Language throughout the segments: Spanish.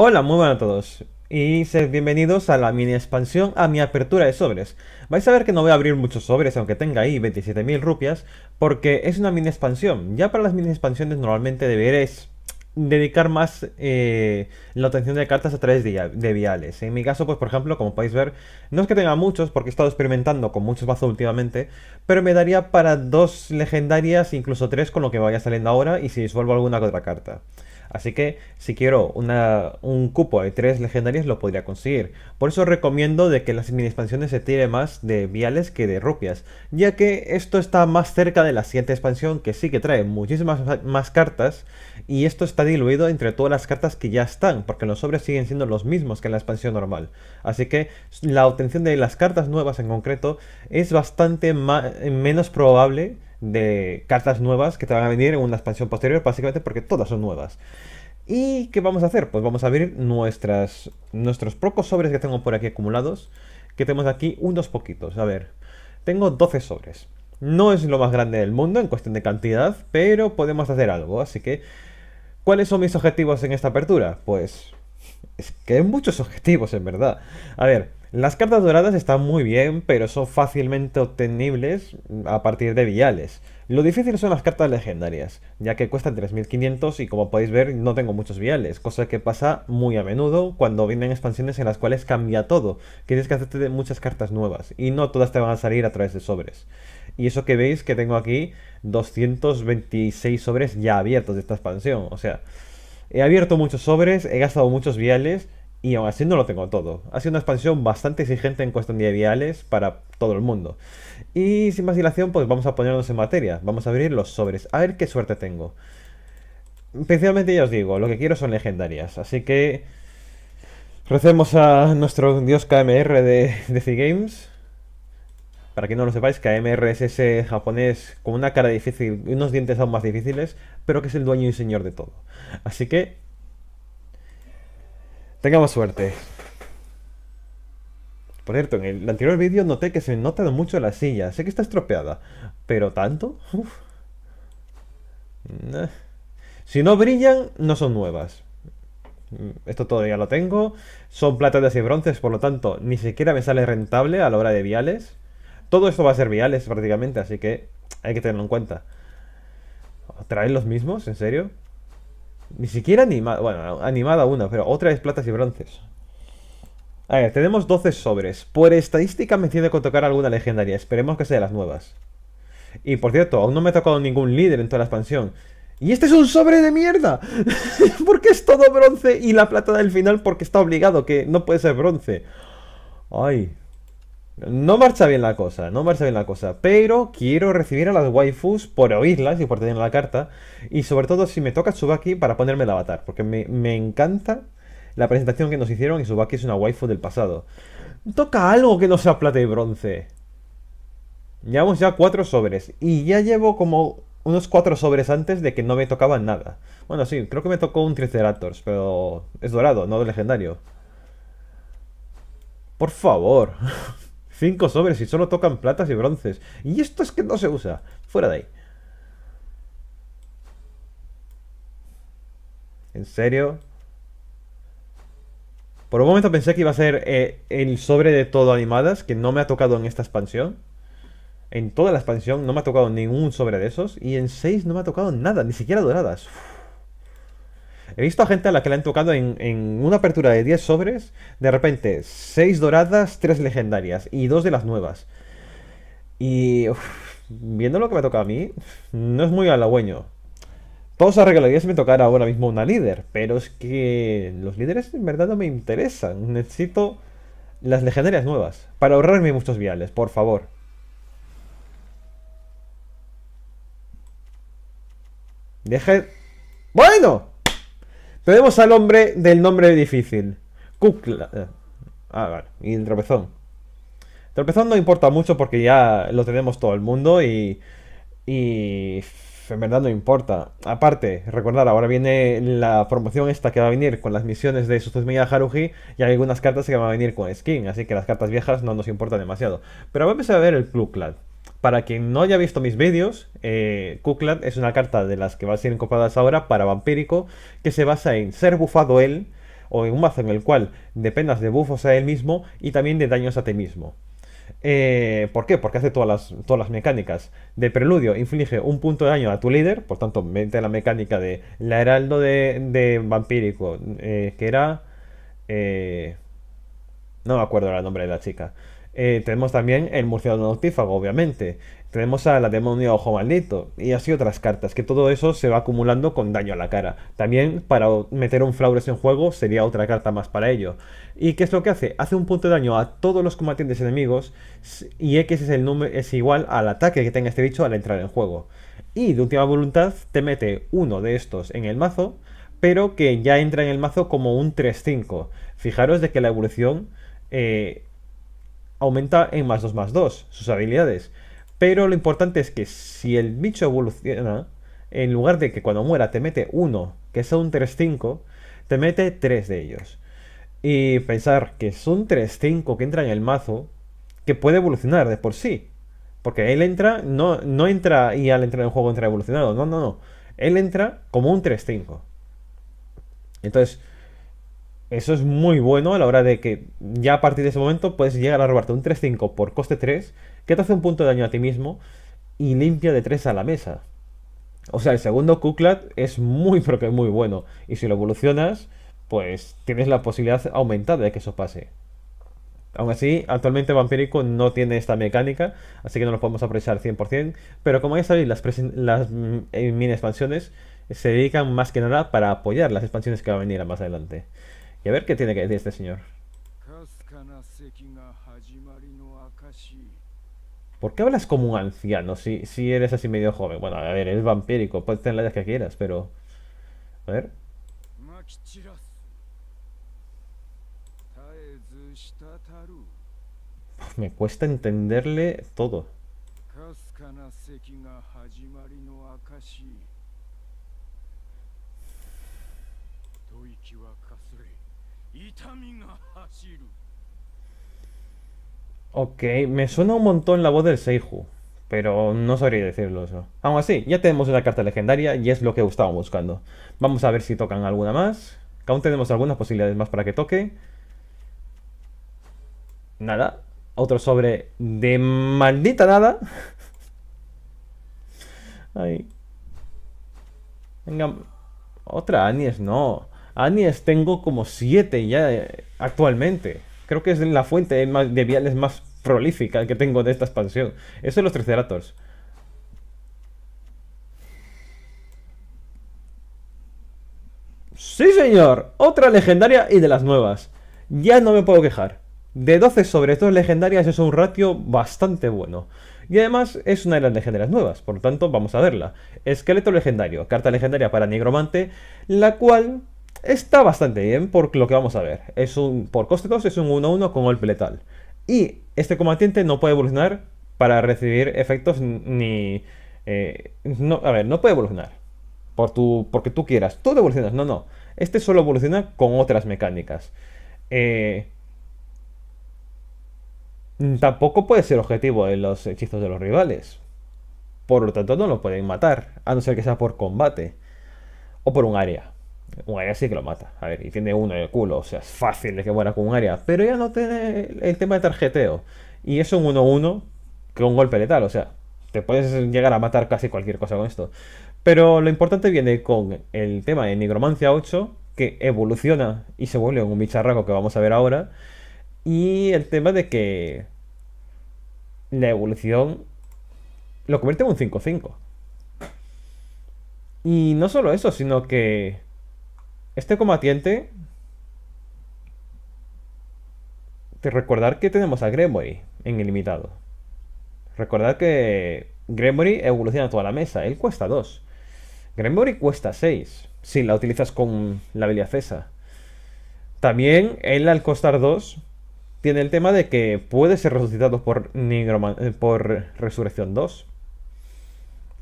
Hola, muy buenas a todos y sed bienvenidos a la mini expansión a mi apertura de sobres. Vais a ver que no voy a abrir muchos sobres, aunque tenga ahí 27.000 rupias, porque es una mini expansión. Ya para las mini expansiones normalmente deberéis dedicar más eh, la atención de cartas a través de, viales. En mi caso, pues por ejemplo, como podéis ver, no es que tenga muchos, porque he estado experimentando con muchos bazos últimamente, pero me daría para dos legendarias, incluso tres, con lo que vaya saliendo ahora, y si disuelvo alguna otra carta. Así que si quiero un cupo de tres legendarias lo podría conseguir. Por eso recomiendo de que las mini expansiones se tire más de viales que de rupias, ya que esto está más cerca de la siguiente expansión que sí que trae muchísimas más cartas y esto está diluido entre todas las cartas que ya están, porque los sobres siguen siendo los mismos que en la expansión normal. Así que la obtención de las cartas nuevas en concreto es bastante menos probable de cartas nuevas que te van a venir en una expansión posterior, básicamente porque todas son nuevas. ¿Y qué vamos a hacer? Pues vamos a abrir nuestras, nuestros pocos sobres que tengo por aquí acumulados, que tenemos aquí unos poquitos. A ver, tengo 12 sobres. No es lo más grande del mundo en cuestión de cantidad, pero podemos hacer algo, así que... ¿Cuáles son mis objetivos en esta apertura? Pues... Es que hay muchos objetivos, en verdad. A ver, las cartas doradas están muy bien, pero son fácilmente obtenibles a partir de viales. Lo difícil son las cartas legendarias, ya que cuestan 3500 y como podéis ver no tengo muchos viales, cosa que pasa muy a menudo cuando vienen expansiones en las cuales cambia todo, tienes que hacerte muchas cartas nuevas y no todas te van a salir a través de sobres. Y eso que veis que tengo aquí 226 sobres ya abiertos de esta expansión, o sea, he abierto muchos sobres, he gastado muchos viales y aún así no lo tengo todo. Ha sido una expansión bastante exigente en cuestión de ideales para todo el mundo. Y sin más dilación, pues vamos a ponernos en materia. Vamos a abrir los sobres, a ver qué suerte tengo. Principalmente ya os digo, lo que quiero son legendarias, así que... Recemos a nuestro dios KMR de, de Games. Para que no lo sepáis, KMR es ese japonés con una cara difícil, y unos dientes aún más difíciles, pero que es el dueño y señor de todo. Así que Tengamos suerte. Por cierto, en el anterior vídeo noté que se notan mucho las silla. Sé que está estropeada, pero ¿tanto? Si no brillan, no son nuevas. Mm, esto todavía lo tengo. Son plátanos y bronces, por lo tanto, ni siquiera me sale rentable a la hora de viales. Todo esto va a ser viales prácticamente, así que hay que tenerlo en cuenta. ¿Traen los mismos? ¿En serio? Ni siquiera animada. Bueno, animada una, pero otra es platas y bronces. A ver, tenemos 12 sobres. Por estadística me tiene que tocar alguna legendaria. Esperemos que sea de las nuevas. Y por cierto, aún no me ha tocado ningún líder en toda la expansión. ¡Y este es un sobre de mierda! porque es todo bronce y la plata del final porque está obligado, que no puede ser bronce. Ay, no marcha bien la cosa, no marcha bien la cosa, pero quiero recibir a las waifus por oírlas y por tener la carta, y sobre todo si me toca Tsubaki para ponerme el avatar, porque me, encanta la presentación que nos hicieron y Tsubaki es una waifu del pasado. Toca algo que no sea plata y bronce. Llevamos ya cuatro sobres, y ya llevo como unos cuatro sobres antes de que no me tocaba nada. Bueno, sí, creo que me tocó un Triceratops, pero es dorado, no legendario. Por favor. Cinco sobres y solo tocan platas y bronces. Y esto es que no se usa. Fuera de ahí. ¿En serio? Por un momento pensé que iba a ser eh, el sobre de todo animadas, que no me ha tocado en esta expansión. En toda la expansión no me ha tocado ningún sobre de esos. Y en seis no me ha tocado nada, ni siquiera doradas. He visto a gente a la que le han tocado en, una apertura de 10 sobres, de repente 6 doradas, 3 legendarias y 2 de las nuevas. Y viendo lo que me toca a mí, no es muy halagüeño. Todos se arreglaría si me tocara ahora mismo una líder, pero es que los líderes en verdad no me interesan. Necesito las legendarias nuevas para ahorrarme muchos viales, por favor. Deje... ¡Bueno! Tenemos al hombre del nombre difícil. Kukla. Ah, vale. Y el tropezón. tropezón no importa mucho porque ya lo tenemos todo el mundo y. Y. En verdad no importa. Aparte, recordar, ahora viene la formación esta que va a venir con las misiones de Suzumiya Haruhi y hay algunas cartas que van a venir con skin, así que las cartas viejas no nos importan demasiado. Pero vamos a ver el Kukla para quien no haya visto mis vídeos, eh, es una carta de las que va a ser incorporadas ahora para Vampírico, que se basa en ser bufado él, o en un mazo en el cual dependas de bufos a él mismo y también de daños a ti mismo. Eh, ¿Por qué? Porque hace todas las, todas las mecánicas. De preludio, inflige un punto de daño a tu líder, por tanto, mete la mecánica de la heraldo de, vampírico, eh, que era... Eh, no me acuerdo el nombre de la chica. Eh, tenemos también el murciélago noctífago, obviamente. Tenemos a la demonio ojo maldito y así otras cartas, que todo eso se va acumulando con daño a la cara. También para meter un flaures en juego sería otra carta más para ello. ¿Y qué es lo que hace? Hace un punto de daño a todos los combatientes enemigos y X es, el número, es igual al ataque que tenga este bicho al entrar en juego. Y de última voluntad te mete uno de estos en el mazo, pero que ya entra en el mazo como un 3-5. Fijaros de que la evolución... Eh, aumenta en más 2 más 2 sus habilidades. Pero lo importante es que si el bicho evoluciona, en lugar de que cuando muera te mete uno, que es un 3-5, te mete 3 de ellos. Y pensar que es un 3-5 que entra en el mazo, que puede evolucionar de por sí. Porque él entra, no, no entra y al entrar en el juego entra evolucionado, no, no, no. Él entra como un 3-5. Entonces, eso es muy bueno a la hora de que ya a partir de ese momento puedes llegar a robarte un 3-5 por coste 3, que te hace un punto de daño a ti mismo y limpia de 3 a la mesa. O sea, el segundo Kuklat es muy, pero muy bueno. Y si lo evolucionas, pues tienes la posibilidad aumentada de que eso pase. Aún así, actualmente Vampirico no tiene esta mecánica, así que no lo podemos aprovechar 100%. Pero como ya sabéis, las, las eh, mini expansiones se dedican más que nada para apoyar las expansiones que van a venir más adelante. Y a ver qué tiene que decir este señor. ¿Por qué hablas como un anciano si, si eres así medio joven? Bueno, a ver, es vampírico, puedes tener la edad que quieras, pero... A ver. Me cuesta entenderle todo. Ok, me suena un montón la voz del Seiju, pero no sabría decirlo eso. Aún así, ya tenemos una carta legendaria y es lo que estaba buscando. Vamos a ver si tocan alguna más. Aún tenemos algunas posibilidades más para que toque. Nada. Otro sobre de maldita nada. Venga. Otra Anies, no. Anies tengo como 7 ya eh, actualmente. Creo que es la fuente de viales más prolífica que tengo de esta expansión. Eso es los Triceratops. Sí, señor. Otra legendaria y de las nuevas. Ya no me puedo quejar. De 12 sobre 2 legendarias es un ratio bastante bueno. Y además es una de las legendarias nuevas, por lo tanto vamos a verla. Esqueleto legendario, carta legendaria para Negromante. la cual está bastante bien por lo que vamos a ver. Es un, por coste 2 es un 1-1 con golpe letal. Y este combatiente no puede evolucionar para recibir efectos ni... Eh, no, a ver, no puede evolucionar. Por porque tú quieras. Tú evolucionas. No, no. Este solo evoluciona con otras mecánicas. Eh, tampoco puede ser objetivo de los hechizos de los rivales. Por lo tanto, no lo pueden matar. A no ser que sea por combate. O por un área un área sí que lo mata. A ver, y tiene uno en el culo, o sea, es fácil de que muera con un área. Pero ya no tiene el tema de tarjeteo. Y es un 1-1 que un golpe letal, o sea, te puedes llegar a matar casi cualquier cosa con esto. Pero lo importante viene con el tema de Nigromancia 8, que evoluciona y se vuelve un bicharraco que vamos a ver ahora. Y el tema de que la evolución lo convierte en un 5-5. Y no solo eso, sino que este combatiente... Te recordar que tenemos a Gremory en ilimitado. Recordar que Gremory evoluciona toda la mesa. Él cuesta 2. Gremory cuesta 6. Si la utilizas con la habilidad Cesa. También él al costar 2 tiene el tema de que puede ser resucitado por, eh, por Resurrección 2.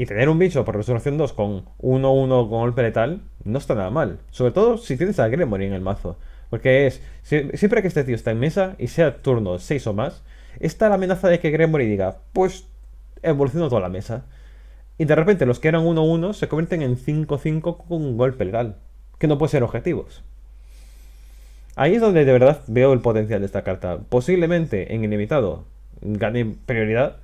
Y tener un bicho por resolución 2 con 1-1 con golpe letal no está nada mal. Sobre todo si tienes a Gremory en el mazo. Porque es, siempre que este tío está en mesa y sea turno 6 o más, está la amenaza de que Gremory diga, pues evoluciono toda la mesa. Y de repente los que eran 1-1 se convierten en 5-5 con golpe letal. Que no puede ser objetivos. Ahí es donde de verdad veo el potencial de esta carta. Posiblemente en ilimitado gane prioridad,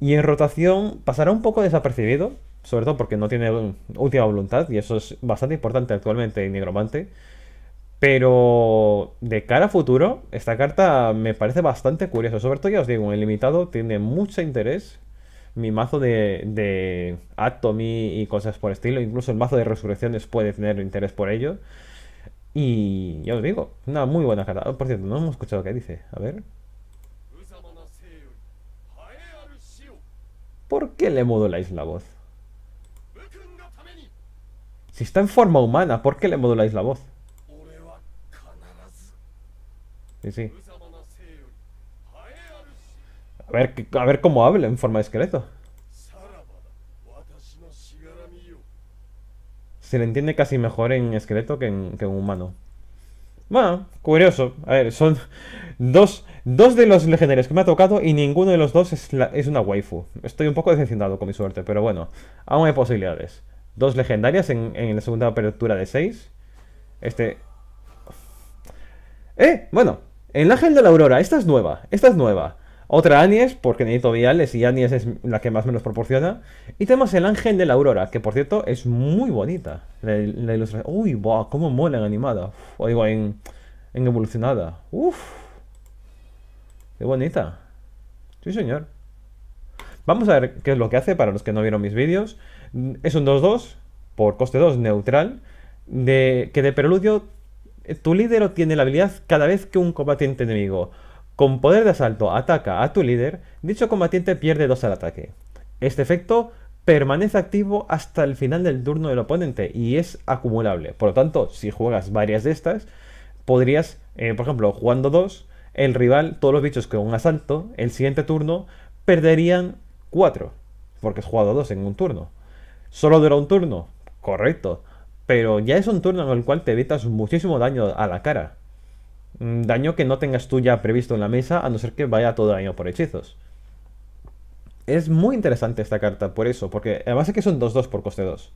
y en rotación pasará un poco desapercibido, sobre todo porque no tiene última voluntad, y eso es bastante importante actualmente en negromante Pero de cara a futuro, esta carta me parece bastante curiosa. Sobre todo, ya os digo, el limitado tiene mucho interés. Mi mazo de, de Atomy y cosas por el estilo, incluso el mazo de resurrecciones puede tener interés por ello. Y ya os digo, una muy buena carta. Ah, por cierto, no hemos escuchado qué dice. A ver. ¿Por qué le moduláis la voz? Si está en forma humana, ¿por qué le moduláis la voz? Sí, sí. A ver, a ver cómo habla en forma de esqueleto. Se le entiende casi mejor en esqueleto que en, que en humano. Bueno, curioso. A ver, son dos Dos de los legendarios que me ha tocado y ninguno de los dos es, una waifu. Estoy un poco decepcionado con mi suerte, pero bueno, aún hay posibilidades. Dos legendarias en, la segunda apertura de 6. Este... ¡Eh! Bueno, el Ángel de la Aurora, esta es nueva, esta es nueva. Otra Anies, porque necesito viales y Anies es la que más me los proporciona. Y tenemos el Ángel de la Aurora, que por cierto es muy bonita. La, ilustración... ¡Uy, wow! ¡Cómo mola en animada! o digo, en, en evolucionada. ¡Uf! Qué bonita. Sí, señor. Vamos a ver qué es lo que hace para los que no vieron mis vídeos. Mm, es un 2-2, por coste 2 neutral, de, que de preludio eh, tu líder obtiene la habilidad cada vez que un combatiente enemigo con poder de asalto ataca a tu líder, dicho combatiente pierde 2 al ataque. Este efecto permanece activo hasta el final del turno del oponente y es acumulable. Por lo tanto, si juegas varias de estas, podrías, eh, por ejemplo, jugando dos, el rival, todos los bichos que un asalto, el siguiente turno perderían 4, porque has jugado 2 en un turno. Solo dura un turno, correcto, pero ya es un turno en el cual te evitas muchísimo daño a la cara. Mm, daño que no tengas tú ya previsto en la mesa, a no ser que vaya todo daño por hechizos. Es muy interesante esta carta por eso, porque además es que son 2-2 por coste 2.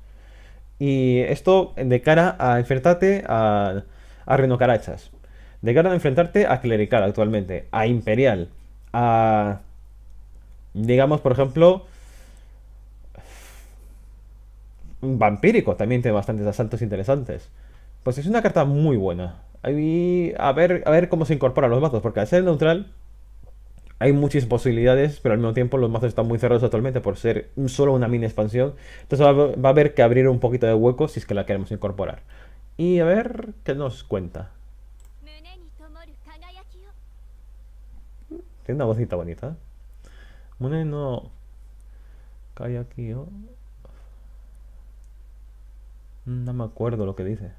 Y esto de cara a enfrentarte a, a Carachas de cara a enfrentarte a Clerical actualmente, a Imperial, a... Digamos, por ejemplo... Vampírico también tiene bastantes asaltos interesantes. Pues es una carta muy buena. a, ver, a ver cómo se incorporan los mazos, porque al ser neutral hay muchas posibilidades, pero al mismo tiempo los mazos están muy cerrados actualmente por ser solo una mini expansión. Entonces va a haber que abrir un poquito de hueco si es que la queremos incorporar. Y a ver qué nos cuenta. Tiene una vocita bonita. Mune no ¿oh? No me acuerdo lo que dice.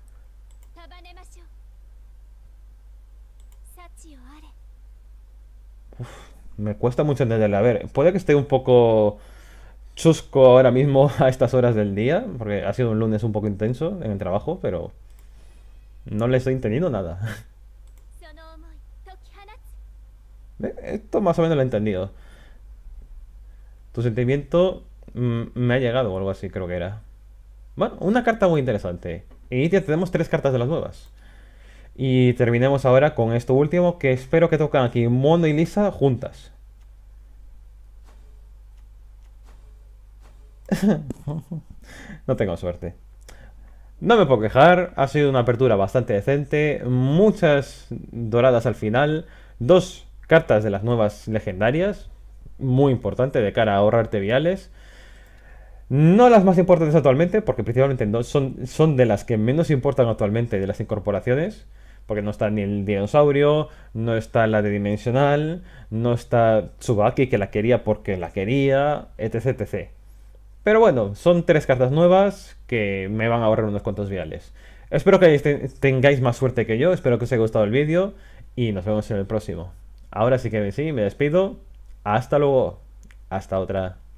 me cuesta mucho entenderle. A ver, puede que esté un poco chusco ahora mismo a estas horas del día, porque ha sido un lunes un poco intenso en el trabajo, pero no le estoy entendiendo nada. Eh, esto más o menos lo he entendido. Tu sentimiento mm, me ha llegado o algo así, creo que era. Bueno, una carta muy interesante. Y ya tenemos tres cartas de las nuevas. Y terminemos ahora con esto último, que espero que tocan aquí Mono y Lisa juntas. no tengo suerte. No me puedo quejar, ha sido una apertura bastante decente, muchas doradas al final, dos cartas de las nuevas legendarias, muy importante de cara a ahorrarte viales. No las más importantes actualmente, porque principalmente son, son de las que menos importan actualmente de las incorporaciones, porque no está ni el dinosaurio, no está la de dimensional, no está Tsubaki que la quería porque la quería, etc, etc. Pero bueno, son tres cartas nuevas que me van a ahorrar unos cuantos viales. Espero que tengáis más suerte que yo, espero que os haya gustado el vídeo y nos vemos en el próximo. Ahora sí que sí, me despido. Hasta luego. Hasta otra.